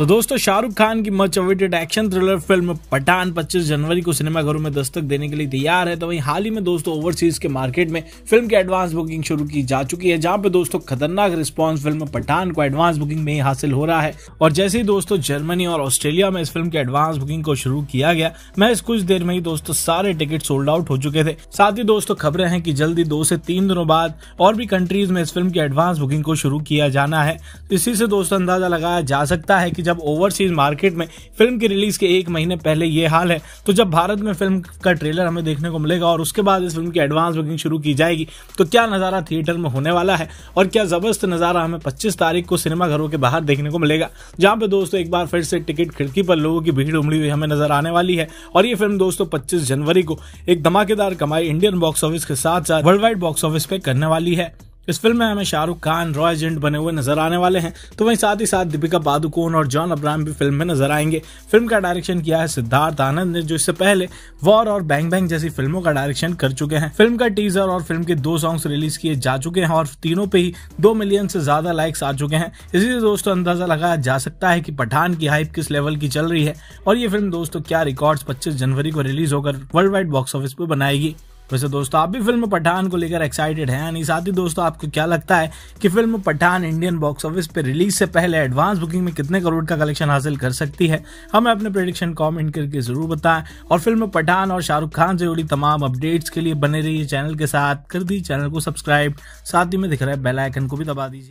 तो दोस्तों शाहरुख खान की much awaited action thriller film Pathaan 25 जनवरी को सिनेमाघरों में दस्तक देने के लिए तैयार है तो वहीं हाल ही में दोस्तों ओवरसीज के मार्केट में फिल्म की एडवांस बुकिंग शुरू की जा चुकी है जहां पे दोस्तों खतरनाक रिस्पांस फिल्म पठान को एडवांस बुकिंग में ही हासिल हो रहा है और जैसे ही दोस्तों जर्मनी और ऑस्ट्रेलिया में इस फिल्म की एडवांस बुकिंग को शुरू किया गया महज कुछ देर में ही दोस्तों सारे टिकट सोल्ड आउट हो चुके थे साथ ही दोस्तों खबरें हैं की जल्दी दो से तीन दिनों बाद और भी कंट्रीज में इस फिल्म की एडवांस बुकिंग को शुरू किया जाना है इसी से दोस्तों अंदाजा लगाया जा सकता है की जब ओवरसीज मार्केट में फिल्म की रिलीज के एक महीने पहले ये हाल है तो जब भारत में फिल्म का ट्रेलर हमें देखने को मिलेगा और उसके बाद इस फिल्म की एडवांस बुकिंग शुरू की जाएगी तो क्या नज़ारा थिएटर में होने वाला है और क्या जबरदस्त नज़ारा हमें पच्चीस तारीख को सिनेमाघरों के बाहर देखने को मिलेगा जहाँ पे दोस्तों एक बार फिर से टिकट खिड़की पर लोगों की भीड़ उमड़ी हुई हमें नजर आने वाली है और ये फिल्म दोस्तों पच्चीस जनवरी को एक धमाकेदार कमाई इंडियन बॉक्स ऑफिस के साथ साथ वर्ल्ड वाइड बॉक्स ऑफिस पे करने वाली है इस फिल्म में हमें शाहरुख खान रॉय एजेंट बने हुए नजर आने वाले हैं तो वहीं साथ ही साथ दीपिका पादुकोण और जॉन अब्राहम भी फिल्म में नजर आएंगे फिल्म का डायरेक्शन किया है सिद्धार्थ आनंद ने जो इससे पहले वॉर और बैंग बैंग जैसी फिल्मों का डायरेक्शन कर चुके हैं फिल्म का टीजर और फिल्म के दो सॉन्ग रिलीज किए जा चुके हैं और तीनों पे ही दो मिलियन से ज्यादा लाइक्स आ चुके हैं इसीलिए दोस्तों अंदाजा लगाया जा सकता है की पठान की हाइप किस लेवल की चल रही है और ये फिल्म दोस्तों क्या रिकॉर्ड पच्चीस जनवरी को रिलीज होकर वर्ल्ड वाइड बॉक्स ऑफिस पे बनाएगी वैसे दोस्तों आप भी फिल्म पठान को लेकर एक्साइटेड हैं यानी साथ ही दोस्तों आपको क्या लगता है कि film Pathaan Indian box office पर रिलीज से पहले एडवांस बुकिंग में कितने करोड़ का कलेक्शन हासिल कर सकती है हमें अपने प्रोडिक्शन कॉमेंट करके जरूर बताएं और फिल्म पठान और शाहरुख खान से जुड़ी तमाम अपडेट्स के लिए बने रहिए चैनल के साथ कर दी चैनल को सब्सक्राइब साथ ही में दिख रहा है बेलाइकन को भी दबा दीजिए